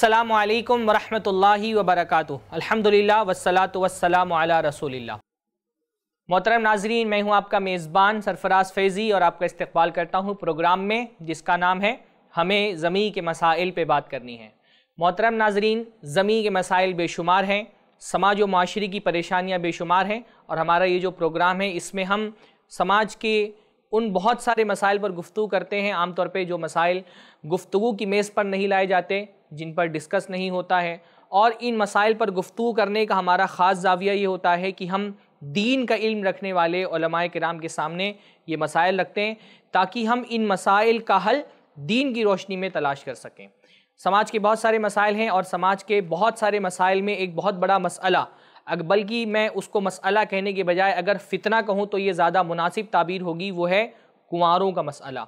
अस्सलाम वालेकुम वरहमतुल्लाहि व बरकातु अल्हम्दुलिल्लाह वस्सलातु वस्सलाम अला रसूलिल्लाह मोहतरम नाजरीन मैं हूं आपका मेज़बान सरफराज फैज़ी और आपका इस्तकबाल करता हूं प्रोग्राम में जिसका नाम है हमें ज़मी के मसाइल पे बात करनी है मोहतरम नाजरीन ज़मी के मसाइल बेशुमार हैं समाज व माशरे की परेशानियाँ बेशुमार हैं और हमारा ये जो प्रोग्राम है इसमें हम समाज के उन बहुत सारे मसाइल पर गुफ्तु करते हैं आमतौर पर जो मसाइल गुफ्तु की मेज़ पर नहीं लाए जाते जिन पर डिस्कस नहीं होता है और इन मसाइल पर गुफ्तु करने का हमारा ख़ास जाविया ये होता है कि हम दीन का इल्म रखने वाले कराम के सामने ये मसाइल रखते हैं ताकि हम इन मसाइल का हल दीन की रोशनी में तलाश कर सकें समाज के बहुत सारे मसाइल हैं और समाज के बहुत सारे मसाइल में एक बहुत बड़ा मसला अगर बल्कि मैं उसको मसला कहने के बजाय अगर फितना कहूँ तो ये ज़्यादा मुनासिब ताबीर होगी वो है कुंवरों का मसला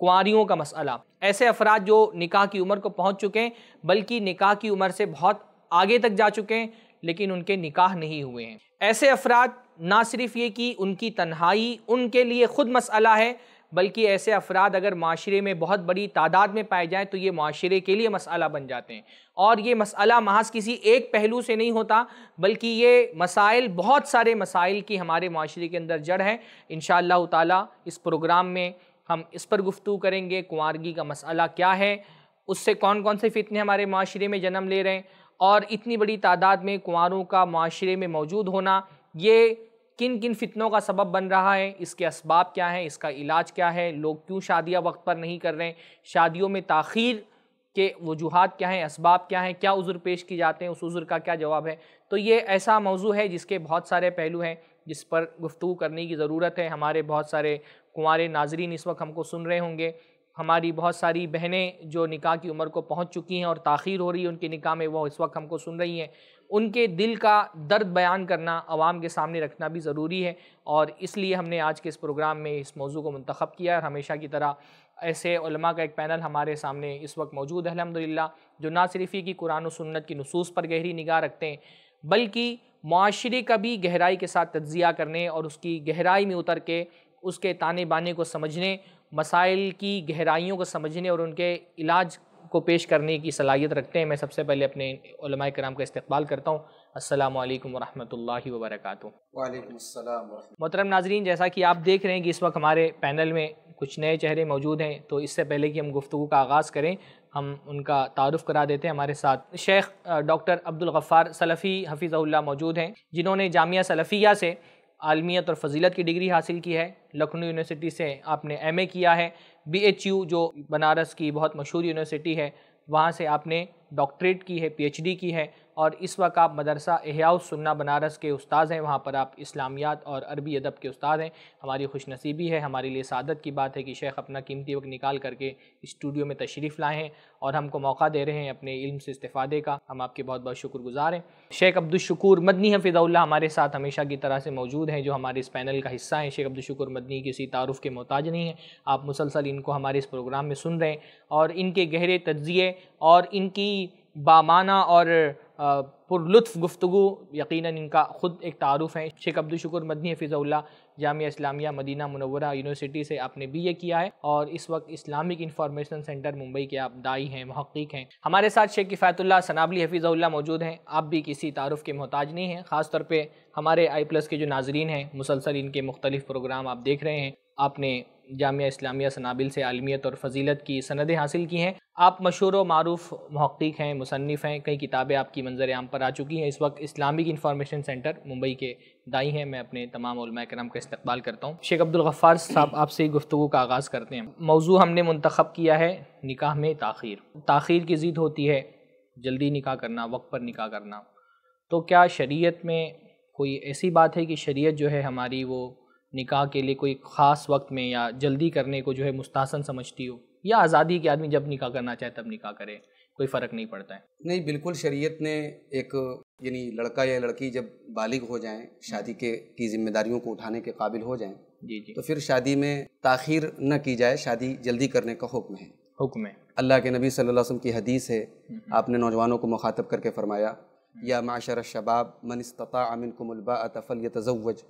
कुंवारियों का मसला ऐसे अफराद जो निकाह की उम्र को पहुँच चुके हैं बल्कि निकाह की उम्र से बहुत आगे तक जा चुके हैं लेकिन उनके निकाह नहीं हुए हैं ऐसे अफराद ना सिर्फ ये कि उनकी तन्हाई उनके लिए ख़ुद मसला है बल्कि ऐसे अफराद अगर माशरे में बहुत बड़ी तादाद में पाए जाएँ तो ये माशरे के लिए मसला बन जाते हैं और ये मसला महज किसी एक पहलू से नहीं होता बल्कि ये मसाइल बहुत सारे मसाइल की हमारे माशरे के अंदर जड़ है इन शाह इस में हम इस पर गुफ्तु करेंगे कुंवारगी का मसला क्या है उससे कौन कौन से फितने हमारे माशरे में जन्म ले रहे हैं और इतनी बड़ी तादाद में कुंवारों का माशरे में मौजूद होना ये किन किन फितनों का सबब बन रहा है इसके इसबाब क्या हैं इसका इलाज क्या है लोग क्यों शादियाँ वक्त पर नहीं कर रहे हैं शादियों में ताखीर के वजूहत क्या हैं इसबाब क्या हैं क्या उज़र पेश किए जाते हैं उस उज़ुर का क्या जवाब है तो ये ऐसा मौजू है जिसके बहुत सारे पहलू हैं जिस पर गुफ्तु करने की ज़रूरत है हमारे बहुत सारे कुंवारे नाजरीन इस वक्त हमको सुन रहे होंगे हमारी बहुत सारी बहनें जो निकाह की उम्र को पहुंच चुकी हैं और ताखीर हो रही है उनके निकाह में वो इस वक्त हमको सुन रही हैं उनके दिल का दर्द बयान करना आवाम के सामने रखना भी ज़रूरी है और इसलिए हमने आज के इस प्रोग्राम में इस मौजू को मंतखब किया और हमेशा की तरह ऐसे उलमा का एक पैनल हमारे सामने इस वक्त मौजूद है अलहमदिल्ला जो ना सिर्फ ही की कुरान सन्नत सुन्नत की नसूस पर गहरी निगाह रखते हैं बल्कि माशरे का भी गहराई के साथ तज्जिया करने और उसकी गहराई में उतर के उसके ताने बाने को समझने मसाइल की गहराइयों को समझने और उनके इलाज को पेश करने की सलाहियत रखते हैं मैं सबसे पहले अपने कराम का इस्तबाल करता हूँ असलम वरहमल वबरक मोहतरम नाजरीन जैसा कि आप देख रहे हैं कि इस वक्त हमारे पैनल में कुछ नए चेहरे मौजूद हैं तो इससे पहले कि हम गुफ्तु का आगाज़ करें हम उनका तारफ़ करा देते हैं हमारे साथ शेख डॉक्टर अब्दुल गफ़ार सलफ़ी हफीज़ल्ला मौजूद हैं जिन्होंने जामिया सलफ़िया से आलमियत और फजीलत की डिग्री हासिल की है लखनऊ यूनिवर्सिटी से आपने ए किया है यू जो बनारस की बहुत मशहूर यूनिवर्सिटी है वहाँ से आपने डॉक्टरेट की है डी की है और इस वक्त आप मदरसा अहिया सुन्ना बनारस के उस्ताद हैं वहाँ पर आप इस्लामियात और अरबी अदब के उस्ताद हैं हमारी खुशनसीबी है हमारे लिए सादत की बात है कि शेख अपना कीमती वक्त निकाल करके स्टूडियो में तशरीफ़ लाए हैं और हमको मौका दे रहे हैं अपने इल्म से इस्तादे का हम आपके बहुत बहुत शुक्रगुजार हैं शेख अब्दुलशकूर मदनी हफिज़ल्ला हमारे साथ हमेशा की तरह से मौजूद हैं जो हमारे इस पैनल का हिस्सा हैं शेख अब्दुलशकूर मदनी किसी तारुफ़ के मोहताज नहीं हैं आप मुसलसल इनको हमारे इस प्रोग्राम में सुन रहे हैं और इनके गहरे तज्जिए और इनकी बामाना और पुरलुत्फ़ गुफ्तु यकीन इनका ख़ुद एक तारफ़ है शेख अब्दुल मदनी फ़िज़ल्ला Jamia Islamia Madina Munawwara university से आपने बी ए किया है और इस वक्त इस्लामिक इंफॉर्मेशन सेंटर मुंबई के आप दाई हैं महक्क़ हैं हमारे साथ शेख किफ़ायतुल्ला सनाबली हफीज़ल्ला मौजूद हैं आप भी किसी तारफ़ के मोहताज नहीं हैं ख़ास तौर पर हमारे आई प्लस के जो नाजरीन हैं मुसलसल इनके मुख्तलिफ़ प्रोग्राम आप देख रहे हैं आपने जामिया इस्लामिया सनाबिल से आलमियत और फजीलत की सनदें हासिल की हैं आप मशहूर व मरूफ महक्क हैं मुसनफ़ हैं कई किताबें आपकी मंजर आम पर आ चुकी हैं इस वक्त इस्लामिक इन्फॉर्मेशन सेंटर मुंबई के दाई हैं मैं अपने तमाम कराम का इस्तबाल करता हूँ शेख अब्दुलगफ़ार साहब आपसे गुफ्तु का आगाज़ करते हैं मौजू हमने मंतखब किया है निकाह में तख़िर तखिर की ज़िद होती है जल्दी निकाह करना वक्त पर निकाह करना तो क्या शरीयत में कोई ऐसी बात है कि शरीयत जो है हमारी वो निकाह के लिए कोई ख़ास वक्त में या जल्दी करने को जो है मुस्तासन समझती हो या आज़ादी के आदमी जब निकाह करना चाहे तब निकाह करे कोई फ़र्क नहीं पड़ता है नहीं बिल्कुल शरीयत ने एक यानी लड़का या लड़की जब बालिग हो जाएं शादी के की जिम्मेदारियों को उठाने के काबिल हो जाएं जी जी तो फिर शादी में ताखिर न की जाए शादी जल्दी करने का हुक्म है हुक्म है अल्लाह के नबी सल्लल्लाहु अलैहि वसल्लम की हदीस है हम्म। आपने नौजवानों को मुखातब करके फरमाया हम्म। या माशर शबाब मन इस्ता अमिन कुमलबा तफल तजवज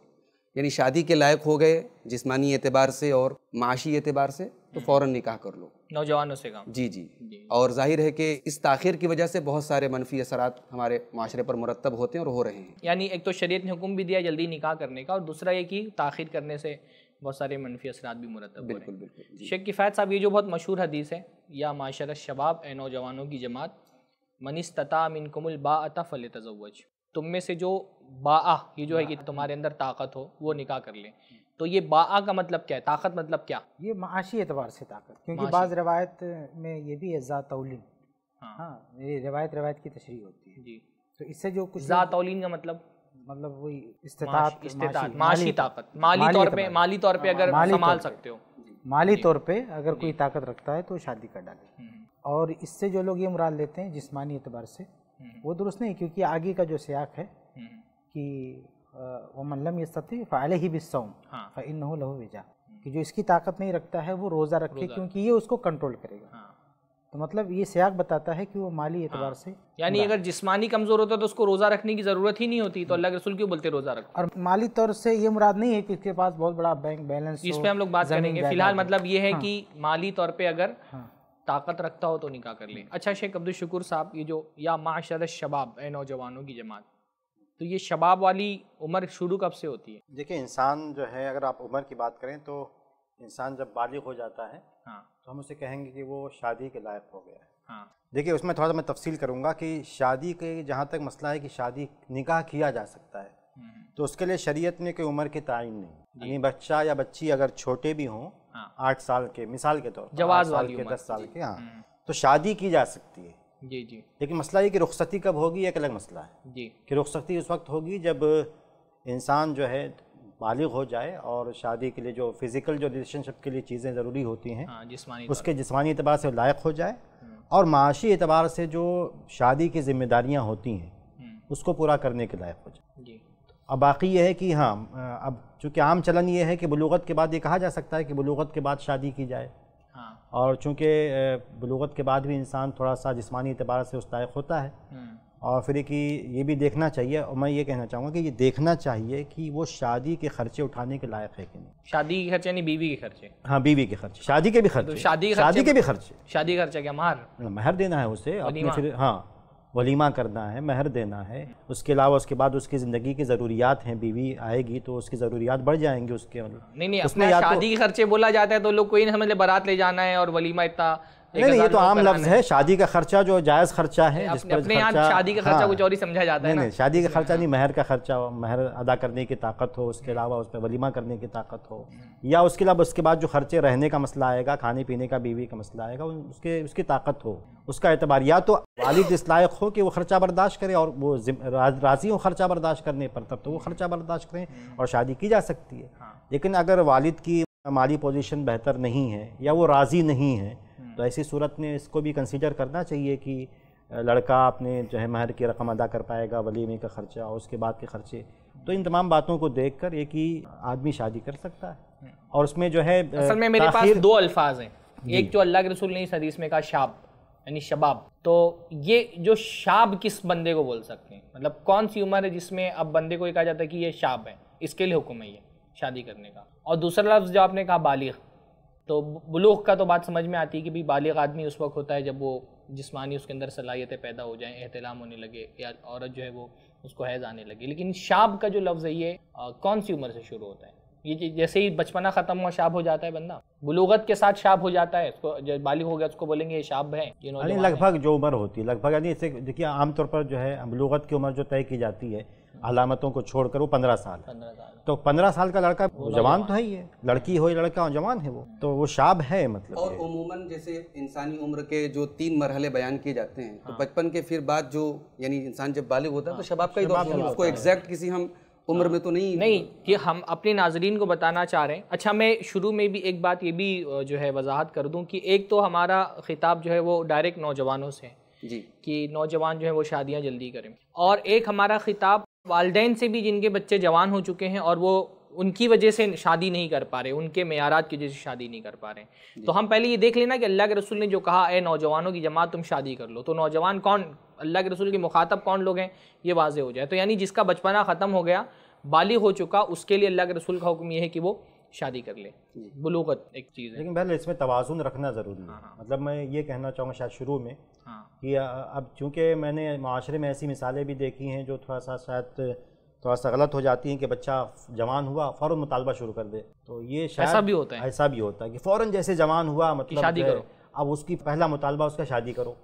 यानी शादी के लायक हो गए जिसमानी एतबार से और माशी एतबार से तो हम्म। फ़ौर निकाह कर लो नौजवानों से काम जी जी, जी। और जाहिर है कि इस ताखिर की वजह से बहुत सारे मनफी असरात हमारे माशरे पर मुरतब होते हैं और हो रहे हैं यानी एक तो शरीयत ने हुक्म भी दिया जल्दी निकाह करने का और दूसरा ये कि ताखिर करने से बहुत सारे मनफी असरात भी मुरतब बिल्कुल बिल्कुल शेख किफ़ायत साहब ये जो बहुत मशहूर हदीस है या माशर शबाब ए नौजवानों की जमात मनिस्तता मिनकुमल बाता फ़ल तजवज तुम में से जो बा ये जो है कि तुम्हारे अंदर ताकत हो वो निकाह कर लें हम्म। तो ये बा का मतलब क्या है ताकत मतलब क्या ये माशी एतबार से ताकत क्योंकि बाज़ रवायत में ये भी है ज़ातौलिन हाँ, हाँ ये रवायत रवायत की तशरी होती है जी तो इससे जो कुछ ज़ातौलिन का मतलब मतलब वही इस्तात इस्तात माशी ताकत माली तौर पे माली तौर पे हाँ, अगर संभाल सकते हो माली तौर पे अगर कोई ताकत रखता है तो शादी कर डाले हम्म। और इससे जो लोग ये मुराद लेते हैं जिसमानी एतबार से हम्म। वो दुरुस्त नहीं क्योंकि आगे का जो सियाक है हम्म। कि वो मल्लम ये सत्य फ़ाल ही बिसौम हाँ। फ़िन लहू विजा हम्म। कि जो इसकी ताकत नहीं रखता है वो रोज़ा रखे क्योंकि ये उसको कंट्रोल करेगा हाँ। तो मतलब ये सियाक बताता है कि वो माली हाँ। एतबार से यानी अगर जिस्मानी कमज़ोर होता तो उसको रोज़ा रखने की ज़रूरत ही नहीं होती तो अल्लाह के रसूल क्यों बोलते रोज़ा रखो और माली तौर से ये मुराद नहीं है कि इसके पास बहुत बड़ा बैंक बैलेंस इस पर हम लोग बात करेंगे फिलहाल मतलब ये है कि माली तौर पर अगर ताकत रखता हो तो निकाह कर ले अच्छा शेख अब्दुल शुक्र साहब ये जो या माशर शबाब ए नौजवानों की जमात तो ये शबाब वाली उम्र शुरू कब से होती है देखिए इंसान जो है अगर आप उम्र की बात करें तो इंसान जब बालिग हो जाता है हाँ तो हम उसे कहेंगे कि वो शादी के लायक हो गया है हाँ देखिए उसमें थोड़ा सा मैं तफसील करूँगा कि शादी के जहाँ तक मसला है कि शादी निकाह किया जा सकता है हम्म। तो उसके लिए शरीयत में कोई उम्र की तयन नहीं यानी बच्चा या बच्ची अगर छोटे भी हों हाँ। आठ साल के मिसाल के तौर जवाब साल के दस साल के हाँ हम्म। तो शादी की जा सकती है जी जी लेकिन मसला ये कि रुखसती कब होगी एक अलग मसला है जी कि रुखसती उस वक्त होगी जब इंसान जो है बालिग हो जाए और शादी के लिए जो फिज़िकल जो रिलेशनशिप के लिए चीज़ें ज़रूरी होती हैं हाँ, उसके जिसमानी एतबार से लायक हो जाए हम्म। और माशी एतबार से जो शादी की जिम्मेदारियाँ होती हैं उसको पूरा करने के लायक हो जाए जी अब बाकी ये है कि हाँ अब चूँकि आम चलन ये है कि बलूगत के बाद ये कहा जा सकता है कि बलूगत के बाद शादी की जाए हाँ। और चूँकि बलूगत के बाद भी इंसान थोड़ा सा जिसमानी अतबार से उस लायक होता है हम्म। और फिर कि ये भी देखना चाहिए और मैं ये कहना चाहूँगा कि ये देखना चाहिए कि वो शादी के खर्चे उठाने के लायक है कि नहीं शादी के खर्चे यानी बीवी के खर्चे हाँ बीवी के खर्चे शादी के भी तो खर्चे शादी शादी के भी खर्चे शादी खर्चा क्या माहर महर देना है उसे तो अपने फिर हाँ वलीमा करना है महर देना है उसके अलावा उसके बाद उसकी ज़िंदगी की ज़रूरियात हैं बीवी आएगी तो उसकी ज़रूरियात बढ़ जाएंगी उसके मतलब नहीं नहीं उसने तो शादी तो, खर्चे बोला जाता है तो लोग कोई ले बारात ले जाना है और वलीमा इतना नहीं नहीं ये तो आम लफ्ज है शादी का खर्चा जो जायज खर्चा है जिस पर अपने खर्चा, शादी का खर्चा हाँ, कुछ और ही समझा जाता है नहीं शादी का खर्चा नहीं हाँ। महर का खर्चा हो महर अदा करने की ताकत हो उसके अलावा उस पर वलीमा करने की ताकत हो या उसके अलावा उसके बाद जो खर्चे रहने का मसला आएगा खाने पीने का बीवी का मसला आएगा उसके उसकी ताकत हो उसका एतबार या तो वालिद इस लायक हो कि वो ख़र्चा बर्दाश्त करे और वो राज़ी हो ख़र्चा बर्दाश्त करने पर तब तो वो ख़र्चा बर्दाश्त करें और शादी की जा सकती है हाँ। लेकिन अगर वालिद की माली पोजीशन बेहतर नहीं है या वो राज़ी नहीं है तो ऐसी सूरत में इसको भी कंसिडर करना चाहिए कि लड़का अपने जो है महर की रकम अदा कर पाएगा वलीमे का ख़र्चा और उसके बाद के ख़र्चे तो इन तमाम बातों को देख कर एक ही आदमी शादी कर सकता है हम्म। और उसमें जो है असल में मेरे पास दो अल्फाज हैं एक जो अल्लाह के रसूल ने इस हदीस में कहा शाब यानी शबाब तो ये जो शाब किस बंदे को बोल सकते हैं मतलब कौन सी उम्र है जिसमें अब बंदे को ये कहा जाता है कि ये शाब है इसके लिए हुक्म है ये शादी करने का और दूसरा लफ्ज़ जो आपने कहा बालिग तो बलूक का तो बात समझ में आती है कि भाई बालिग आदमी उस वक्त होता है जब वो जिसमानी उसके अंदर सलाहियतें पैदा हो जाएँ एहतलाम होने लगे या औरत जो है वो उसको हैज़ आने लगे लेकिन शाब का जो लफ्ज़ है ये कौन सी उम्र से शुरू होता है ये जैसे ही बचपना ख़त्म हुआ शाब हो जाता है बंदा बलूगत के साथ शाब हो जाता है उसको जब बालिग हो गया उसको बोलेंगे ये शाब है लगभग जो उम्र होती है लगभग यानी इससे देखिए आमतौर पर जो है बलूगत की उम्र जो तय की जाती है अलामतों को छोड़कर वो पंद्रह साल पंद्रह तो पंद्रह साल का लड़का जवान तो है ही है लड़की हो या लड़का हो जवान है वो तो वो शाब है मतलब और उमूमन जैसे इंसानी उम्र के जो तीन मरहले बयान किए जाते हैं तो हाँ। बचपन के फिर बाद जो यानी इंसान जब बालिग होता है तो हाँ। शबाब का ही दौर उसको एग्जैक्ट किसी हम उम्र में तो नहीं नहीं कि हम अपने नाजरीन को बताना चाह रहे हैं अच्छा मैं शुरू में भी एक बात ये भी जो है वजाहत कर दूं कि एक तो हमारा खिताब जो है वो डायरेक्ट नौजवानों से है जी कि नौजवान जो है वो शादियां जल्दी करें और एक हमारा खिताब वालदे से भी जिनके बच्चे जवान हो चुके हैं और वो उनकी वजह से शादी नहीं कर पा रहे उनके मैारात की वजह से शादी नहीं कर पा रहे तो हम पहले ये देख लेना कि अल्लाह के रसूल ने जो कहा है नौजवानों की जमात तुम शादी कर लो तो नौजवान कौन अल्लाह के रसूल के मुखातब कौन लोग हैं ये वाजे हो जाए तो यानी जिसका बचपना ख़त्म हो गया बालिग हो चुका उसके लिए अल्लाह के रसूल का हुक्म यह है कि वो शादी कर ले बलूगत एक चीज़ लेकिन पहले इसमें तोज़ुन रखना ज़रूरी है हाँ, हाँ। मतलब मैं ये कहना चाहूँगा शायद शुरू में हाँ। कि अब चूँकि मैंने माशरे में ऐसी मिसालें भी देखी हैं जो थोड़ा सा शायद थोड़ा सा गलत हो जाती हैं कि बच्चा जवान हुआ फ़ौर मुतालबा शुरू कर दे तो ये शायद ऐसा भी होता है ऐसा भी होता है कि फ़ौर जैसे जवान हुआ मतलब शादी करो अब उसकी पहला मुतालबा उसका शादी करो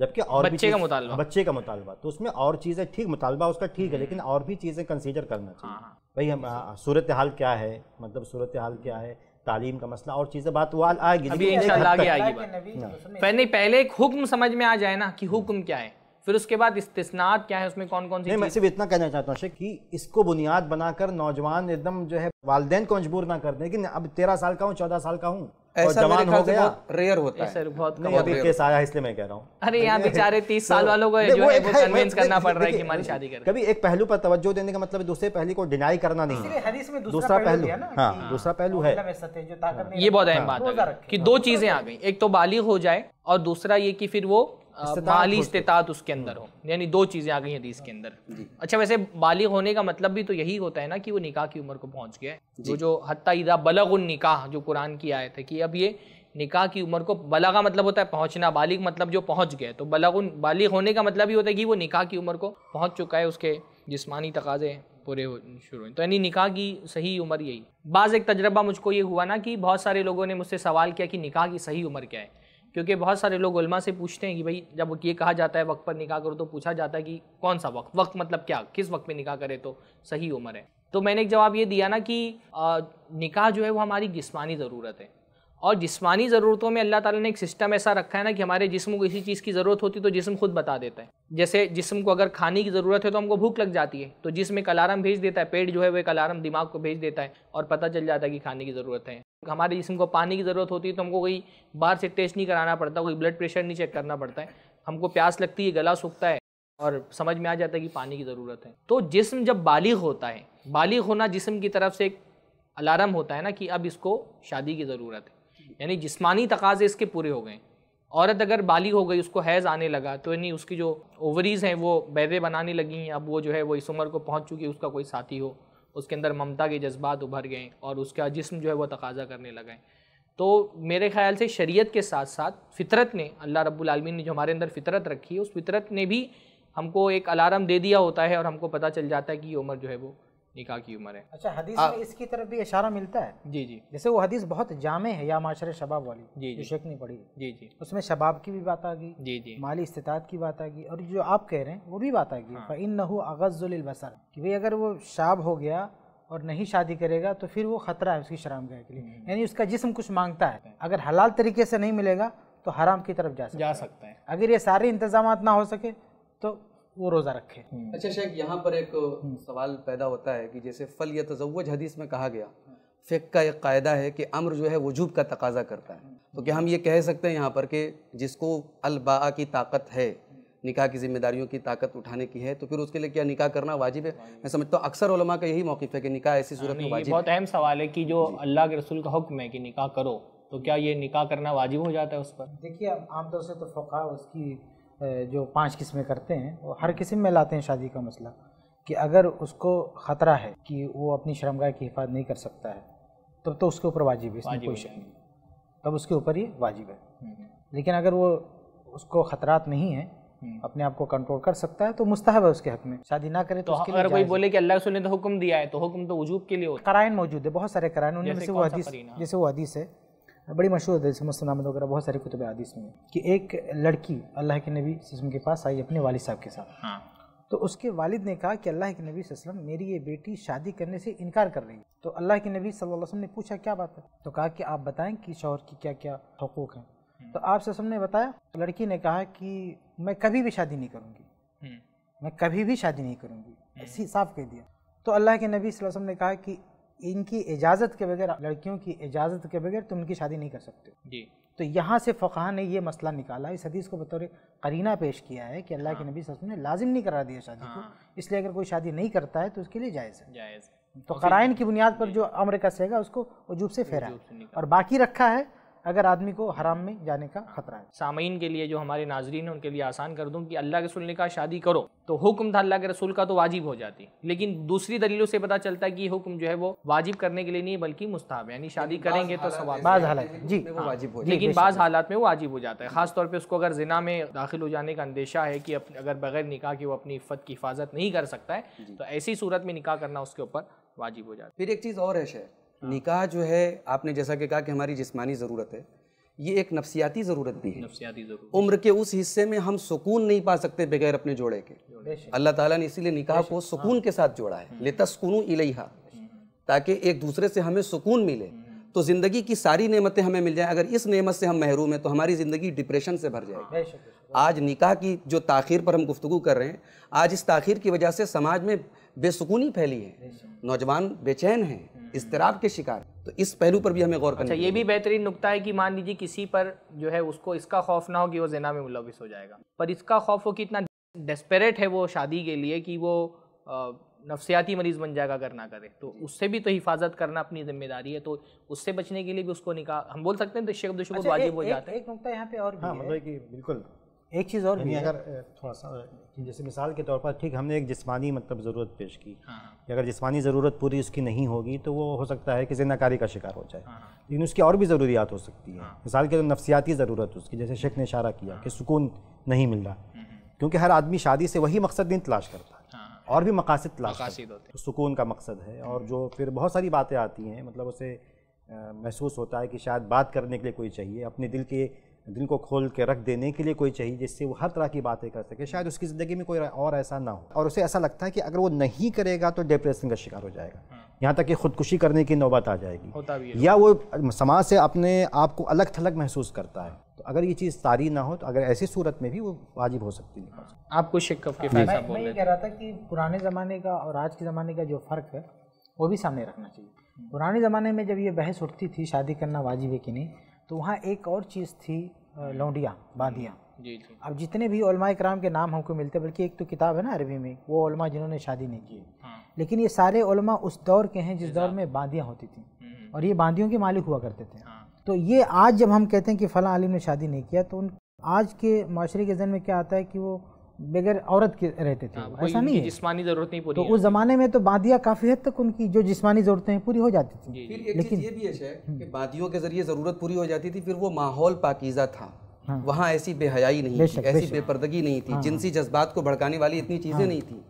जबकि और बच्चे का मुतालबा बच्चे का मुतालबा तो उसमें और चीज़ें ठीक मुतालबा उसका ठीक है हम्म। लेकिन और भी चीज़ें कंसिडर करना चाहिए हाँ, हाँ। भाई हम सूरत हाल क्या है मतलब सूरत हाल क्या है तालीम का मसला और चीज़ें बात वाल आएगी अभी इन आगे आएगी हाँ। पहले पहले एक हुक्म समझ में आ जाए ना कि हुक्म क्या है फिर उसके बाद इस्तेसनात क्या है उसमें कौन कौन सी मैं सिर्फ इतना कहना चाहता हूँ कि इसको बुनियाद बनाकर नौजवान एकदम जो है वालदेन को मजबूर ना कर दें कि अब तेरह साल का हूँ चौदह साल का हूँ जवान हो गया रेयर होता है बहुत नहीं अभी केस आया इसलिए मैं कह रहा हूँ अरे यहाँ बेचारे तीस साल वालों को जो है वो कन्विंस करना पड़ रहा कि हमारी शादी करें कभी एक पहलू पर तवज्जो देने का मतलब दूसरे पहलू को डिनाई करना नहीं दूसरा पहलू हाँ, दूसरा पहलू है ये बहुत अहम बात है कि दो चीजें आ गई एक तो बालिग हो जाए और दूसरा ये कि फिर वो माली इस्तात उसके हम्म। अंदर हो यानी दो चीज़ें आ गई हदीस के अंदर अच्छा वैसे बालिग होने का मतलब भी तो यही होता है ना कि वो निकाह की उम्र को पहुंच गया है जो जो हती इदा बलग निकाह जो कुरान की आयत है कि अब ये निकाह की उम्र को बलागा मतलब होता है पहुंचना बालिग मतलब जो पहुंच गए तो उन बालिग होने का मतलब ये होता है कि वो निकाह की उम्र को पहुंच चुका है उसके जिसमानी तकाजे पूरे हो शुरू तो यानी निकाह की सही उम्र यही बाज़ एक तजर्बा मुझको ये हुआ ना कि बहुत सारे लोगों ने मुझसे सवाल किया कि निकाह की सही उम्र क्या है क्योंकि बहुत सारे लोग उलमा से पूछते हैं कि भाई जब ये कहा जाता है वक्त पर निकाह करो तो पूछा जाता है कि कौन सा वक्त वक्त मतलब क्या किस वक्त में निकाह करे तो सही उम्र है तो मैंने एक जवाब ये दिया ना कि निकाह जो है वो हमारी जिसमानी ज़रूरत है और जिस्मानी ज़रूरतों में अल्लाह ताला ने एक सिस्टम ऐसा रखा है ना कि हमारे जिस्म को किसी चीज़ की ज़रूरत होती तो जिस्म खुद बता देता है जैसे जिस्म को अगर खाने की ज़रूरत है तो हमको भूख लग जाती है तो जिसम एक अलार्म भेज देता है पेट जो है वो एक अलार्म दिमाग को भेज देता है और पता चल जाता है कि खाने की ज़रूरत है हमारे जिसम को पानी की ज़रूरत होती है तो हमको कोई बाहर से टेस्ट नहीं कराना पड़ता कोई ब्लड प्रेशर नहीं चेक करना पड़ता है हमको प्यास लगती है गला सूखता है और समझ में आ जाता है कि पानी की ज़रूरत है तो जिस्म जब बालिग होता है बालिग होना जिस्म की तरफ से एक अलार्म होता है ना कि अब इसको शादी की ज़रूरत है यानी जिस्मानी तकाजे इसके पूरे हो गए औरत अगर बाली हो गई उसको हैज़ आने लगा तो यानी उसकी जो ओवरीज़ हैं वो बैदे बनाने लगी अब वो जो है वो इस उम्र को पहुँच चुकी उसका कोई साथी हो उसके अंदर ममता के जज्बात उभर गए और उसका जिस्म जो है वह तकाजा करने लगाएँ तो मेरे ख्याल से शरीयत के साथ साथ फितरत ने अल्लाह रब्बुल आलमीन ने जो हमारे अंदर फितरत रखी है उस फितरत ने भी हमको एक अलार्म दे दिया होता है और हमको पता चल जाता है कि ये उम्र जो है वो निकाह की उम्र है अच्छा हदीस आ, में इसकी तरफ भी इशारा मिलता है जी जी जैसे वो हदीस बहुत जामे है या माशरे शबाब वाली जी जी शेख ने पढ़ी जी जी उसमें शबाब की भी बात आ गई जी जी माली इस्त की बात आ गई और जो आप कह रहे हैं वो भी बात आ गई हाँ। फ़ैन नहू अगज़ुलबसर कि भाई अगर वो शाब हो गया और नहीं शादी करेगा तो फिर वो ख़तरा है उसकी शराम के लिए हम्म। यानी उसका जिसम कुछ मांगता है अगर हलाल तरीके से नहीं मिलेगा तो हराम की तरफ जा सकता जा सकते हैं अगर ये सारे इंतजाम ना हो सके तो वो रोज़ा रखे हम्म। अच्छा शेख यहाँ पर एक हम्म। सवाल पैदा होता है कि जैसे फल या तजवज हदीस में कहा गया हाँ। फ़िक का एक कायदा है कि अम्र जो है वजूब का तकाजा करता है हम्म। तो क्या हम ये कह सकते हैं यहाँ पर कि जिसको अलबा की ताकत है निकाह की जिम्मेदारियों की ताकत उठाने की है तो फिर उसके लिए क्या निकाह करना वाजिब है मैं समझता हूँ अक्सर उलमा का यही मौकफ है कि निकाह ऐसी सूरत में वाजिब बहुत अहम सवाल है कि जो अल्लाह के रसूल का हुक्म है कि निकाह करो तो क्या ये निकाह करना वाजिब हो जाता है उस पर देखिए आमतौर से तो फ़ोका उसकी जो पांच किस्में करते हैं वो हर किस्म में लाते हैं शादी का मसला कि अगर उसको ख़तरा है कि वो अपनी शर्मगा की हिफाजत नहीं कर सकता है तब तो, तो उसके ऊपर वाजिब है इसमें कोई शक नहीं तब उसके ऊपर ये वाजिब है हम्म। लेकिन अगर वो उसको ख़तरात नहीं है हम्म। अपने आप को कंट्रोल कर सकता है तो मुस्तहब है उसके हक में शादी ना करे तो, तो अगर कोई बोले कि अल्लाह ने तो हुक्म दिया है तो हुक्म तो वजूब के लिए कराइन मौजूद है बहुत सारे कराइन उनमें से वो हदीस जैसे वो हदीस है बड़ी मशहूर है समस्त वगैरह बहुत सारी कुतुब हदीस में कि एक लड़की अल्लाह के नबी वसम के पास आई अपने वालिद साहब के साथ हाँ। तो उसके वालिद ने कहा कि अल्लाह के नबी वसलम मेरी ये बेटी शादी करने से इनकार कर रही है तो अल्लाह के नबी सल्लल्लाहु अलैहि वसल्लम ने पूछा क्या बात है तो कहा कि आप बताएं कि शोहर की क्या क्या हकूक़ हैं हम्म। तो आप ससम ने बताया तो लड़की ने कहा कि मैं कभी भी शादी नहीं करूँगी हम्म। मैं कभी भी शादी नहीं करूँगी हम्म। ऐसी साफ कह दिया तो अल्लाह के नबी वसलम ने कहा कि इनकी इजाज़त के बगैर लड़कियों की इजाज़त के बगैर तुम इनकी शादी नहीं कर सकते जी तो यहाँ से फ़क़ा ने यह मसला निकाला इस हदीस को बतौर करीना पेश किया है कि अल्लाह हाँ। के नबी वसल्लम ने लाजिम नहीं करा दिया शादी हाँ। को इसलिए अगर कोई शादी नहीं करता है तो उसके लिए जायज़ है जायज़ तो कराइन की बुनियाद पर जो अमर कसेगा उसको वजूब से फेरा और बाकी रखा है अगर आदमी को हराम में जाने का खतरा है सामीन के लिए जो हमारे नाजरीन हैं उनके लिए आसान कर दूँ कि अल्लाह के रसूल ने कहा शादी करो तो हुक्म था अल्लाह के रसूल का तो वाजिब हो जाती लेकिन दूसरी दलीलों से पता चलता है कि हुक्म जो है वो वाजिब करने के लिए नहीं बल्कि मुस्ताब यानी शादी करेंगे तो हालात जी हाँ। वाजिब हो लेकिन बाज़ हालात में वो वाजिब हो जाता है खासतौर पर उसको अगर जिना में दाखिल हो जाने का अंदेशा है कि अगर बगैर निकाह के वो अपनी इफ्फत की हिफाजत नहीं कर सकता है तो ऐसी सूरत में निकाह करना उसके ऊपर वाजिब हो जाता है फिर एक चीज़ और है शेर हाँ। निकाह जो है आपने जैसा कि कहा कि हमारी जिस्मानी ज़रूरत है ये एक नफसियाती ज़रूरत भी है ज़रूरत उम्र के उस हिस्से में हम सुकून नहीं पा सकते बगैर अपने जोड़े के अल्लाह ताला ने इसीलिए निकाह को सुकून हाँ। के साथ जोड़ा है ले हम्म। लेतस्कुनू इलेहा ताकि एक दूसरे से हमें सुकून मिले हम्म। तो ज़िंदगी की सारी नेमतें हमें मिल जाएं अगर इस नेमत से हम महरूम हैं तो हमारी ज़िंदगी डिप्रेशन से भर जाएगी आज निकाह की जो ताखीर पर हम गुफ्तु कर रहे हैं आज इस तखिर की वजह से समाज में बेसुकूनी फैली है नौजवान बेचैन हैं इसतराब के शिकार तो इस पहलू पर भी हमें गौर करना अच्छा, ये भी बेहतरीन नुकता है कि मान लीजिए किसी पर जो है उसको इसका खौफ ना हो कि वो जना में मुलविस हो जाएगा पर इसका खौफ हो कि इतना डेस्परेट है वो शादी के लिए कि वो नफसियाती मरीज़ बन जाएगा अगर ना करे तो उससे भी तो हिफाजत करना अपनी जिम्मेदारी है तो उससे बचने के लिए भी उसको निकाह हम बोल सकते हैं तो शेख अच्छा, वाजिब हो एक नुकता यहाँ पे और हाँ, मतलब कि बिल्कुल एक चीज़ और भी अगर थोड़ा सा जैसे मिसाल के तौर पर ठीक हमने एक जिस्मानी मतलब ज़रूरत पेश की हाँ।, हाँ। अगर जिस्मानी ज़रूरत पूरी उसकी नहीं होगी तो वो हो सकता है कि जिनाकारी का शिकार हो जाए हाँ, हाँ। लेकिन उसकी और भी ज़रूरियात हो सकती है हाँ। मिसाल के तो नफसियाती ज़रूरत उसकी जैसे शेख ने इशारा किया हाँ। कि सुकून नहीं मिल रहा हम्म, हम्म। क्योंकि हर आदमी शादी से वही मकसद नहीं तलाश करता और भी मकासद तलाश होते तो सुकून का मकसद है और जो फिर बहुत सारी बातें आती हैं मतलब उसे महसूस होता है कि शायद बात करने के लिए कोई चाहिए अपने दिल के दिल को खोल के रख देने के लिए कोई चाहिए जिससे वो हर तरह की बातें कर सके शायद उसकी ज़िंदगी में कोई और ऐसा ना हो और उसे ऐसा लगता है कि अगर वो नहीं करेगा तो डिप्रेशन का शिकार हो जाएगा हाँ। यहाँ तक कि खुदकुशी करने की नौबत आ जाएगी या वो समाज से अपने आप को अलग थलग महसूस करता है तो अगर ये चीज़ तारी ना हो तो अगर ऐसी सूरत में भी वो वाजिब हो सकती है आपको कुछ मैं, मैं ये कह रहा था कि पुराने ज़माने का और आज के ज़माने का जो फ़र्क है वो भी सामने रखना चाहिए हम्म। पुराने ज़माने में जब ये बहस उठती थी शादी करना वाजिब है कि नहीं तो वहाँ एक और चीज़ थी हम्म। लौंडिया बादिया जी अब जितने भी ओलमा कराम के नाम हमको मिलते हैं बल्कि एक तो किताब है ना अरबी में वो ओलमा जिन्होंने शादी नहीं की हाँ। लेकिन ये सारे ओलमा उस दौर के हैं जिस दौर में बांदियाँ होती थी हम्म, हम्म। और ये बांदियों के मालिक हुआ करते थे हाँ। तो ये आज जब हम कहते हैं कि फ़लाँ आलिम ने शादी नहीं किया तो उन आज के माशरे के जहन में क्या आता है कि वो बगैर औरत के रहते थे आ, हाँ, ऐसा नहीं है जिस्मानी जरूरत नहीं पूरी तो उस जमाने में तो बादिया काफी हद तक उनकी जो जिस्मानी जरूरतें पूरी हो जाती थी फिर एक लेकिन ये भी है कि हम्म। बादियों के जरिए जरूरत पूरी हो जाती थी फिर वो माहौल पाकिजा था हाँ। वहाँ ऐसी बेहयाई नहीं थी ऐसी बेपर्दगी नहीं थी हाँ, हाँ। जिनसी जज्बात को भड़काने वाली इतनी चीज़ें हाँ, नहीं थी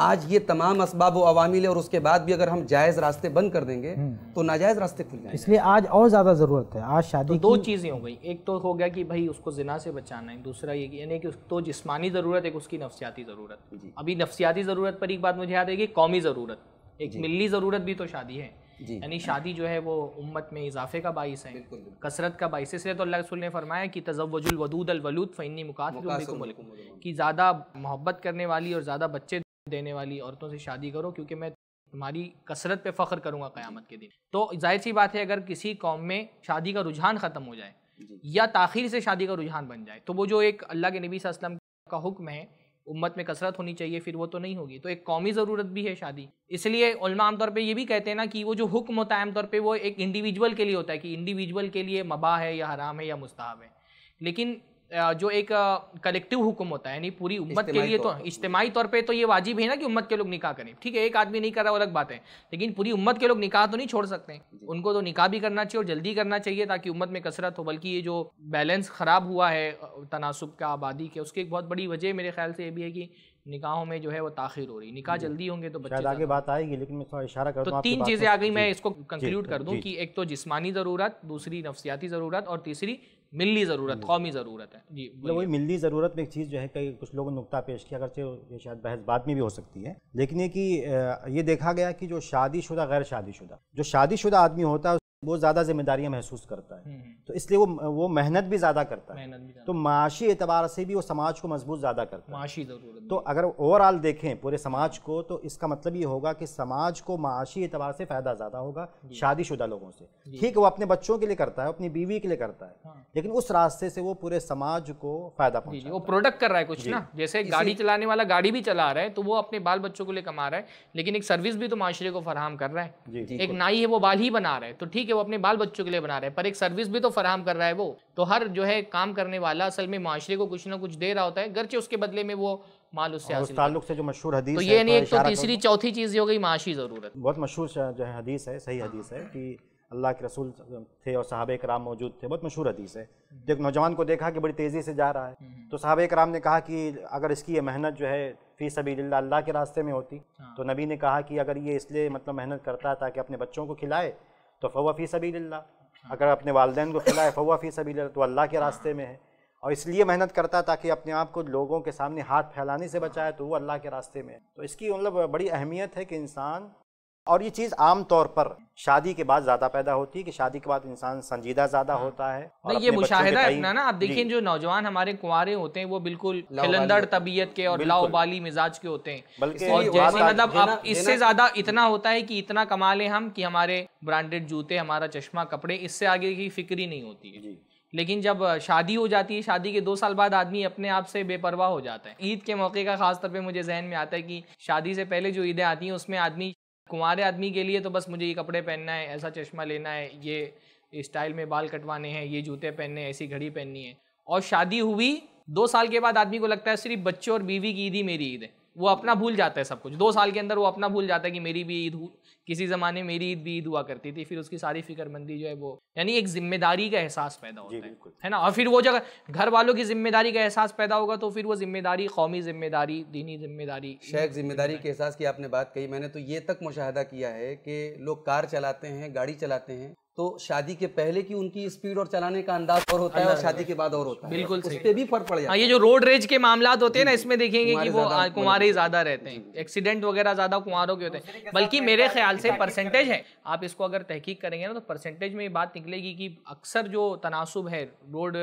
आज ये तमाम इसबाब अवामिल और उसके बाद भी अगर हम जायज़ रास्ते बंद कर देंगे हम्म। तो नाजायज़ रास्ते खुल जाएंगे इसलिए आज और ज़्यादा ज़रूरत है आज शादी तो दो चीज़ें हो गई एक तो हो गया कि भाई उसको जिना से बचाना है दूसरा ये यानी कि तो जिसमानी ज़रूरत एक उसकी नफसियाती ज़रूरत अभी नफसियाती ज़रूरत पर एक बात मुझे याद है कि कौमी ज़रूरत एक मिली ज़रूरत भी तो शादी है यानी शादी जो है वो उम्मत में इजाफे का बाइस है कसरत का बाइस इसलिए तो अल्लाह रसूल ने फरमाया कि तजवजुल वदूद अलवलूद फ़ैनी मुकासम कि ज़्यादा मोहब्बत करने वाली और ज़्यादा बच्चे देने वाली औरतों से शादी करो क्योंकि मैं तुम्हारी कसरत पे फ़ख्र करूँगा क़्यामत के दिन तो जाहिर सी बात है अगर किसी कौम में शादी का रुझान ख़त्म हो जाए या ताखिर से शादी का रुझान बन जाए तो वो जो एक अल्लाह के नबी वसल्लम का हुक्म है उम्मत में कसरत होनी चाहिए फिर वो तो नहीं होगी तो एक कौमी ज़रूरत भी है शादी इसलिए आमतौर पर यह भी कहते हैं ना कि वो जो हुक्म होता है आमतौर पर वो एक इंडिविजुअल के लिए होता है कि इंडिविजुअल के लिए मबा है या हराम है या मुस्ताब है लेकिन जो एक कलेक्टिव हुक्म होता है यानी पूरी उम्मत के लिए तो इज्तमाही तौर पे तो ये वाजिब है ना कि उम्मत के लोग निकाह करें ठीक है एक आदमी नहीं कर रहा अलग बात है लेकिन पूरी उम्मत के लोग निकाह तो नहीं छोड़ सकते उनको तो निकाह भी करना चाहिए और जल्दी करना चाहिए ताकि उम्मत में कसरत हो बल्कि ये जो बैलेंस ख़राब हुआ है तनासब का आबादी के उसकी एक बहुत बड़ी वजह मेरे ख्याल से ये भी है कि निकाहों में जो है वो ताखिर हो रही निकाह जल्दी होंगे तो बच्चे आगे बात आएगी लेकिन मैं थोड़ा इशारा कर तो तीन चीज़ें आ गई मैं इसको कंक्लूड कर दूं कि एक तो जिस्मानी ज़रूरत दूसरी नफसियाती ज़रूरत और तीसरी मिली ज़रूरत कौमी ज़रूरत है जी मतलब वही मिली ज़रूरत में एक चीज़ जो है कई कुछ लोगों ने नुकता पेश किया अगरचे ये शायद बहस बाद में भी हो सकती है लेकिन ये कि ये देखा गया कि जो शादीशुदा गैर शादीशुदा जो शादीशुदा आदमी होता है वो ज़्यादा जिम्मेदारियाँ महसूस करता है हम्म। तो इसलिए वो वो मेहनत भी ज़्यादा करता है तो माशी एतबार से भी वो समाज को मजबूत ज़्यादा करता है तो अगर ओवरऑल देखें पूरे समाज को तो इसका मतलब ये होगा कि समाज को माशी एतबार से फ़ायदा ज़्यादा होगा शादीशुदा लोगों से ठीक वो अपने बच्चों के लिए करता है अपनी बीवी के लिए करता है हाँ। लेकिन उस रास्ते से वो पूरे समाज को फ़ायदा पहुँचा वो प्रोडक्ट कर रहा है कुछ ना जैसे गाड़ी चलाने वाला गाड़ी भी चला रहा है तो वो अपने बाल बच्चों के लिए कमा रहा है लेकिन एक सर्विस भी तो माशरे को फराम कर रहा है एक नाई है वो बाल ही बना रहा है तो ठीक है कि वो अपने बाल बच्चों के लिए बना रहे हैं पर एक सर्विस भी तो फराम कर रहा है वो तो हर जो है काम करने वाला असल में माशरे को कुछ ना कुछ दे रहा होता है गर्चे उसके बदले में वो माल उससे उस ताल्लुक से जो मशहूर हदीस तो ये तो नहीं एक तो तीसरी चौथी चीज़ हो गई माशी ज़रूरत बहुत मशहूर जो है हदीस है सही हदीस है कि अल्लाह के रसूल थे और साहब कराम मौजूद थे बहुत मशहूर हदीस है तो एक नौजवान को देखा कि बड़ी तेज़ी से जा रहा है हम्म, हम्म। तो साहब कराम ने कहा कि अगर इसकी ये मेहनत जो है फ़ी सभी अल्लाह के रास्ते में होती हाँ। तो नबी ने कहा कि अगर ये इसलिए मतलब मेहनत करता है ताकि अपने बच्चों को खिलाए तो फ़वा फ़ी सभी अगर अपने वालदेन को खिलाए फ़वा फ़ी सभी तो अल्लाह के रास्ते में है और इसलिए मेहनत करता है ताकि अपने आप को लोगों के सामने हाथ फैलाने से बचाए तो वो अल्लाह के रास्ते में है तो इसकी मतलब बड़ी अहमियत है कि इंसान और ये चीज़ आम तौर पर शादी के बाद ज्यादा पैदा होती है कि शादी के बाद इंसान संजीदा ज्यादा हाँ। होता है और ये मुशाहिदा अपना ना आप देखिए जो नौजवान हमारे कुंवारे होते हैं वो बिल्कुल खिलंदर तबीयत के और लाओबाली मिजाज के होते हैं बल्कि मतलब अब इससे ज्यादा इतना होता है कि इतना कमा लें हम कि हमारे ब्रांडेड जूते हमारा चश्मा कपड़े इससे आगे की फिक्र ही नहीं होती है लेकिन जब शादी हो जाती है शादी के दो साल बाद आदमी अपने आप से बेपरवाह हो जाता है ईद के मौके का खास तौर पे मुझे जहन में आता है कि शादी से पहले जो ईदें आती हैं उसमें आदमी कुंवारे आदमी के लिए तो बस मुझे ये कपड़े पहनना है ऐसा चश्मा लेना है ये स्टाइल में बाल कटवाने हैं ये जूते पहनने ऐसी घड़ी पहननी है और शादी हुई दो साल के बाद आदमी को लगता है सिर्फ बच्चों और बीवी की ईद ही मेरी ईद है वो अपना भूल जाता है सब कुछ दो साल के अंदर वो अपना भूल जाता है कि मेरी भी ईद किसी ज़माने मेरी ईद भी ईद हुआ करती थी फिर उसकी सारी फिक्रमंदी जो है वो यानी एक जिम्मेदारी का एहसास पैदा होता है है ना और फिर वो जगह घर वालों की जिम्मेदारी का एहसास पैदा होगा तो फिर वो जिम्मेदारी कौमी जिम्मेदारी दीनी जिम्मेदारी शेख जिम्मेदारी के एहसास की आपने बात कही मैंने तो ये तक मुशाह किया है कि लोग कार चलाते हैं गाड़ी चलाते हैं तो शादी के पहले की उनकी स्पीड और चलाने का अंदाज और होता है और शादी के बाद और होता है बिल्कुल उस पर भी फर्क पड़ जाता हाँ, है ये जो रोड रेज के मामला होते हैं ना इसमें देखेंगे कि वो कुंवारे ज्यादा रहते हैं एक्सीडेंट वगैरह ज्यादा कुंवारों के होते हैं बल्कि मेरे ख्याल से परसेंटेज है आप इसको अगर तहकीक करेंगे ना तो परसेंटेज में ये बात निकलेगी कि अक्सर जो तनासब है रोड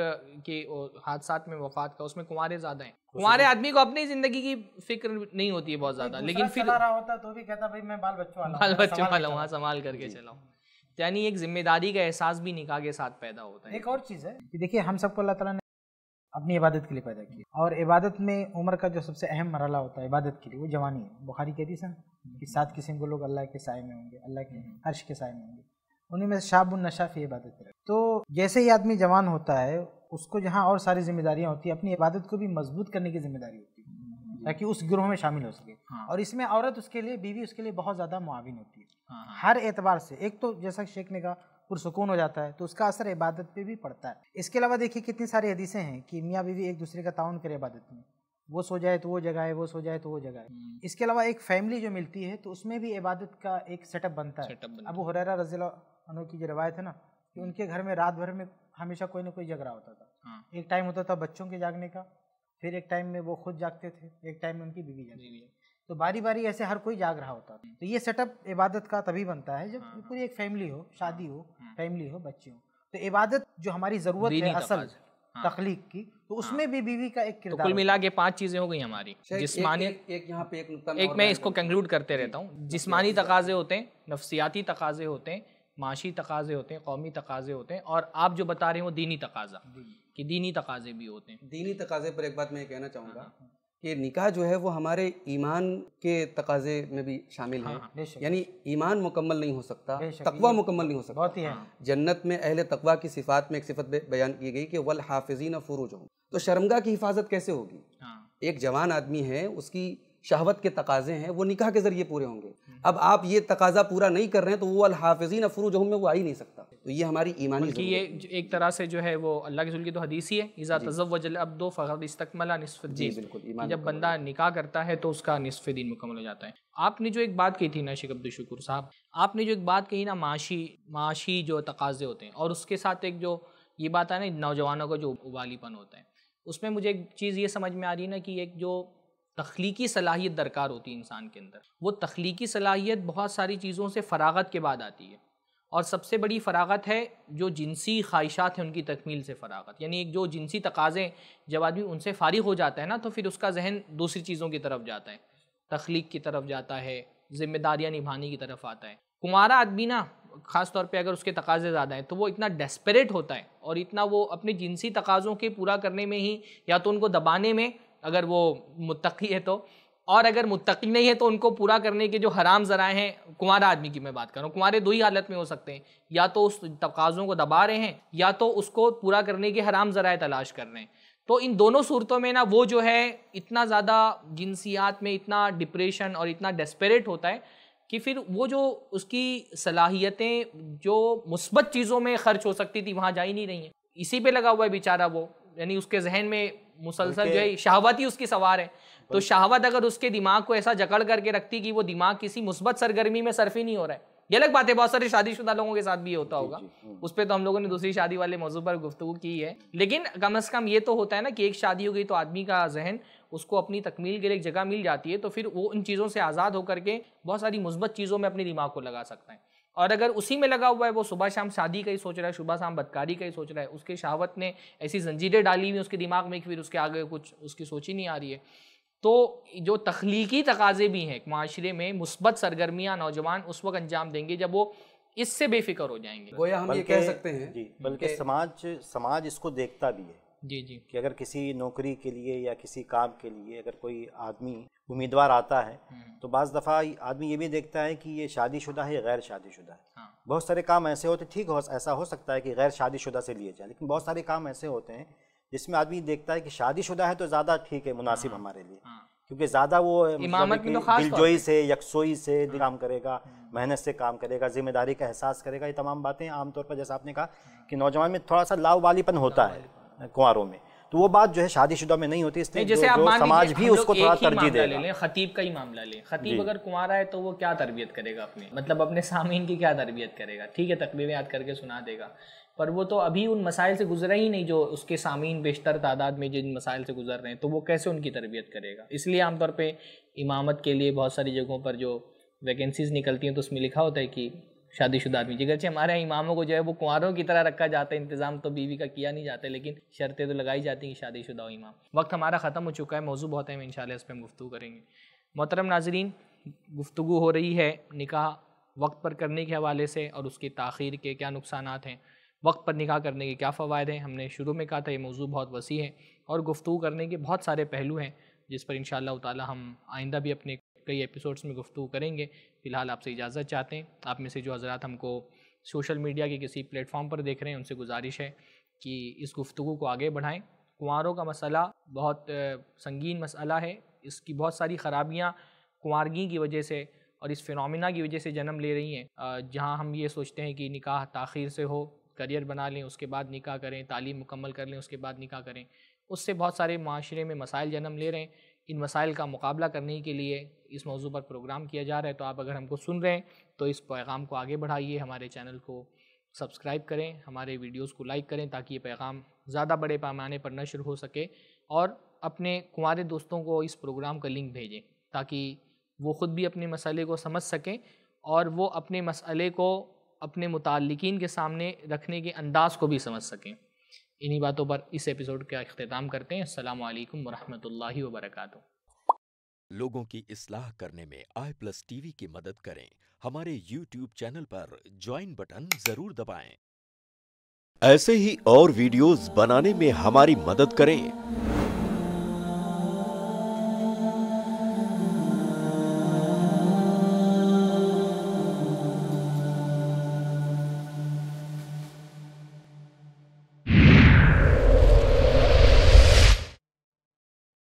के हादसा में वफात का उसमें कुंवारे ज्यादा है तो कुंवारे आदमी को अपनी जिंदगी की फिक्र नहीं होती है बहुत ज्यादा लेकिन फिर होता तो भी कहता भाई मैं बाल बच्चों बाल बच्चों वाला वहाँ संभाल करके चलाऊँ यानी एक जिम्मेदारी का एहसास भी निकाह के साथ पैदा होता है एक और चीज़ है कि देखिए हम सबको अल्लाह ताला ने अपनी इबादत के लिए पैदा किया और इबादत में उम्र का जो सबसे अहम मरला होता है इबादत के लिए वो जवानी है बुखारी कहती सर कि सात किस्म के लोग अल्लाह के साय में होंगे अल्लाह के अर्श के साय में होंगे उन्हीं में नशाफ नशाफ़ी इबादत तो जैसे ही आदमी जवान होता है उसको जहाँ और सारी जिम्मेदारियाँ होती है अपनी इबादत को भी मजबूत करने की जिम्मेदारी होती है ताकि उस गिरोह में शामिल हो सके हाँ। और इसमें औरत उसके लिए बीवी उसके लिए बहुत ज़्यादा मुआविन होती है हाँ, हाँ। हर एतबार से एक तो जैसा शेख ने कहा पुरसकून हो जाता है तो उसका असर इबादत पे भी पड़ता है इसके अलावा देखिए कितनी सारी हदीसें हैं कि मियाँ बीवी एक दूसरे का ताउन करे इबादत में वो सो जाए तो वो जगह है वो सो जाए तो वो जगह है हम्म। इसके अलावा एक फैमिली जो मिलती है तो उसमें भी इबादत का एक सेटअप बनता है अबू रजी रजील की जो रवायत है ना कि उनके घर में रात भर में हमेशा कोई ना कोई झगड़ा होता था हाँ। एक टाइम होता था बच्चों के जागने का फिर एक टाइम में वो खुद जागते थे एक टाइम में उनकी बीवी जागती थी तो बारी बारी ऐसे हर कोई जाग रहा होता तो ये सेटअप इबादत का तभी बनता है जब हाँ। पूरी एक फैमिली हो शादी हो फैमिली हाँ। हाँ। हो बच्चे हो तो इबादत जो हमारी ज़रूरत है असल तखलीक की तो उसमें भी बीवी का एक तो किरदार तो कुल मिला के पांच चीज़ें हो गई हमारी जिसमानी अच्छा, एक, एक, एक यहाँ पे एक नुकता एक मैं इसको कंक्लूड करते रहता हूँ जिसमानी तकाजे होते हैं नफसियाती तकाजे होते हैं माशी तकाजे होते हैं कौमी तकाजे होते हैं और आप जो बता रहे हो दीनी तकाजा कि दीनी तकाजे भी होते हैं दीनी तकाजे पर एक बात मैं कहना चाहूँगा कि निकाह जो है वो हमारे ईमान के तकाजे में भी शामिल हाँ, है हाँ, यानी ईमान मुकम्मल नहीं हो सकता तकवा मुकम्मल नहीं हो सकता बहुत ही है जन्नत में अहले तकवा की सिफात में एक सिफत बयान की गई कि वल हाफिजीन हो तो शर्मगा की हिफाजत कैसे होगी हाँ। एक जवान आदमी है उसकी शहवत के तकाजे हैं वो निकाह के ज़रिए पूरे होंगे हम्म। अब आप ये तकाजा पूरा नहीं कर रहे हैं तो वो नफरू जो में वो आ ही नहीं सकता तो ये हमारी ईमानी की ये एक तरह से जो है वो अल्लाह के की तो हदीसी है इज़ा तजब वजल दो फ़खर इस्तकमला नसफ़ जी बिल्कुल ईमान जब बंदा निकाह करता है तो उसका निसफ दिन मुकम्मल हो जाता है आपने जो एक बात कही थी ना अब्दुल साहब आपने जो एक बात कही ना माशी माशी जो तकाजे होते हैं और उसके साथ एक जो ये बात है ना नौजवानों का जो उबालीपन होता है उसमें मुझे एक चीज़ ये समझ में आ रही है ना कि एक जो तख्लीकी सलाहियत दरकार होती है इंसान के अंदर वो तख्लीकी सलाहियत बहुत सारी चीज़ों से फ़रागत के बाद आती है और सबसे बड़ी फ़रागत है जो जिनसी ख्वाहिशात हैं उनकी तकमील से फ़रागत यानी एक जो जिनसी तकाज़े जब आदमी उनसे फारिग हो जाता है ना तो फिर उसका जहन दूसरी चीज़ों की तरफ जाता है तख्लीक की तरफ जाता है ज़िम्मेदारियाँ निभाने की तरफ आता है कुमारा आदमी ना ख़ास तौर पे अगर उसके तकाजे ज़्यादा हैं तो वो इतना डेस्परेट होता है और इतना वो अपने जिनसी तकाज़ों के पूरा करने में ही या तो उनको दबाने में अगर वो मुतकी है तो और अगर मुतकी नहीं है तो उनको पूरा करने के जो हराम ज़रा हैं कुंवारा आदमी की मैं बात कर रहा हूँ कुंवारे दो ही हालत में हो सकते हैं या तो उस तकाज़ों को दबा रहे हैं या तो उसको पूरा करने के हराम ज़रा तलाश कर रहे हैं तो इन दोनों सूरतों में ना वो जो है इतना ज़्यादा जिनसियात में इतना डिप्रेशन और इतना डेस्परेट होता है कि फिर वो जो उसकी सलाहियतें जो मुस्बत चीज़ों में खर्च हो सकती थी वहाँ जा ही नहीं रही हैं इसी पे लगा हुआ है बेचारा वो यानी उसके जहन में मुसलसल जो है शहावत ही उसकी सवार है तो शहावत अगर उसके दिमाग को ऐसा जकड़ करके रखती कि वो दिमाग किसी मुस्बत सरगर्मी में सर्फ ही नहीं हो रहा है ये अलग बात है बहुत सारे शादीशुदा लोगों के साथ भी होता होगा उस पर तो हम लोगों ने दूसरी शादी वाले मौजू पर गुफ्तु की है लेकिन कम अज़ कम ये तो होता है ना कि एक शादी हो गई तो आदमी का जहन उसको अपनी तकमील के लिए एक जगह मिल जाती है तो फिर वो उन चीज़ों से आज़ाद होकर के बहुत सारी मुस्बत चीज़ों में अपने दिमाग को लगा सकता है और अगर उसी में लगा हुआ है वो सुबह शाम शादी का ही सोच रहा है सुबह शाम बदकारी का ही सोच रहा है उसके शहावत ने ऐसी जंजीरें डाली हुई उसके दिमाग में कि फिर उसके आगे कुछ उसकी सोच ही नहीं आ रही है तो जो तख्लीकी तकाजे भी हैं माशरे में मुस्बत सरगर्मियाँ नौजवान उस वक्त अंजाम देंगे जब वो इससे बेफिक्र हो जाएंगे वो हम ये कह सकते हैं बल्कि समाज समाज इसको देखता भी है जी जी कि अगर किसी नौकरी के लिए या किसी काम के लिए अगर कोई आदमी उम्मीदवार आता है हम्म। तो बज़ दफ़ा आदमी ये भी देखता है कि ये शादीशुदा है या गैर शादीशुदा है हाँ। बहुत सारे काम ऐसे होते ठीक हो ऐसा हो सकता है कि गैर शादीशुदा से लिए जाए लेकिन बहुत सारे काम ऐसे होते हैं जिसमें आदमी देखता है कि शादीशुदा है तो ज़्यादा ठीक है मुनासिब हाँ। हमारे लिए हाँ। क्योंकि ज़्यादा वो मतलब दिलजोई से यकसोई से काम हाँ। करेगा हम्म। मेहनत से काम करेगा जिम्मेदारी का एहसास करेगा ये तमाम बातें आमतौर पर जैसा आपने कहा हाँ। कि नौजवान में थोड़ा सा वालीपन होता है कुंवरों में तो वो बात जो है शादीशुदा में नहीं होती इसलिए जैसे आप समाज भी उसको थोड़ा तरजीह दे लें खतीब का ही मामला लें खतीब अगर कुंवर है तो वो क्या तरबियत करेगा अपने मतलब अपने सामीन की क्या तरबियत करेगा ठीक है तकबीर याद करके सुना देगा पर वो तो अभी उन मसाइल से गुजरा ही नहीं जो उसके सामीन बेशतर तादाद में जिन मसाइल से गुजर रहे हैं तो वो कैसे उनकी तरबियत करेगा इसलिए आमतौर पर इमामत के लिए बहुत सारी जगहों पर जो वैकेंसीज़ निकलती हैं तो उसमें लिखा होता है कि शादीशुदा आदमी जगह हमारे इमामों को जो है वो कुंवरों की तरह रखा जाता है इंतजाम तो बीवी का किया नहीं जाता लेकिन शर्तें तो लगाई जाती हैं शादीशुदा हो इमाम वक्त हमारा ख़त्म हो चुका है मौजू बहुत है इन इस पर हम गुफ्तु करेंगे मोहतरम नाजरीन गुफ्तु हो रही है निकाह वक्त पर करने के हवाले से और उसकी तखीर के क्या नुकसान हैं वक्त पर निकाह करने के क्या फ़वाद हैं हमने शुरू में कहा था ये मौजू बहुत वसी है और गुफ्तु करने के बहुत सारे पहलू हैं जिस पर इन शाह हम आइंदा भी अपने कई एपिसोड्स में गुफ्तु करेंगे फ़िलहाल आपसे इजाज़त चाहते हैं आप में से जो हज़रा हमको सोशल मीडिया के किसी प्लेटफॉर्म पर देख रहे हैं उनसे गुजारिश है कि इस गुफ्तु को आगे बढ़ाएँ कुंवारों का मसला बहुत संगीन मसला है इसकी बहुत सारी ख़राबियाँ कुंवारगी की वजह से और इस फिनमिना की वजह से जन्म ले रही हैं जहाँ हम ये सोचते हैं कि निकाह तख़िर से हो करियर बना लें उसके बाद निकाह करें तालीम मुकम्मल कर लें उसके बाद निकाह करें उससे बहुत सारे माशरे में मसाइल जन्म ले रहे हैं इन मसाइल का मुकाबला करने के लिए इस मौजू पर प्रोग्राम किया जा रहा है तो आप अगर हमको सुन रहे हैं तो इस पैगाम को आगे बढ़ाइए हमारे चैनल को सब्सक्राइब करें हमारे वीडियोस को लाइक करें ताकि ये पैगाम ज़्यादा बड़े पैमाने पर नशर हो सके और अपने कुंवारे दोस्तों को इस प्रोग्राम का लिंक भेजें ताकि वो ख़ुद भी अपने मसले को समझ सकें और वो अपने मसले को अपने मुतलकिन के सामने रखने के अंदाज को भी समझ सकें इन्हीं बातों पर इस एपिसोड का अख्ताम करते हैं अल्लाम वरहमल वबरक लोगों की इसलाह करने में आई प्लस टीवी की मदद करें हमारे यूट्यूब चैनल पर ज्वाइन बटन जरूर दबाएं। ऐसे ही और वीडियोस बनाने में हमारी मदद करें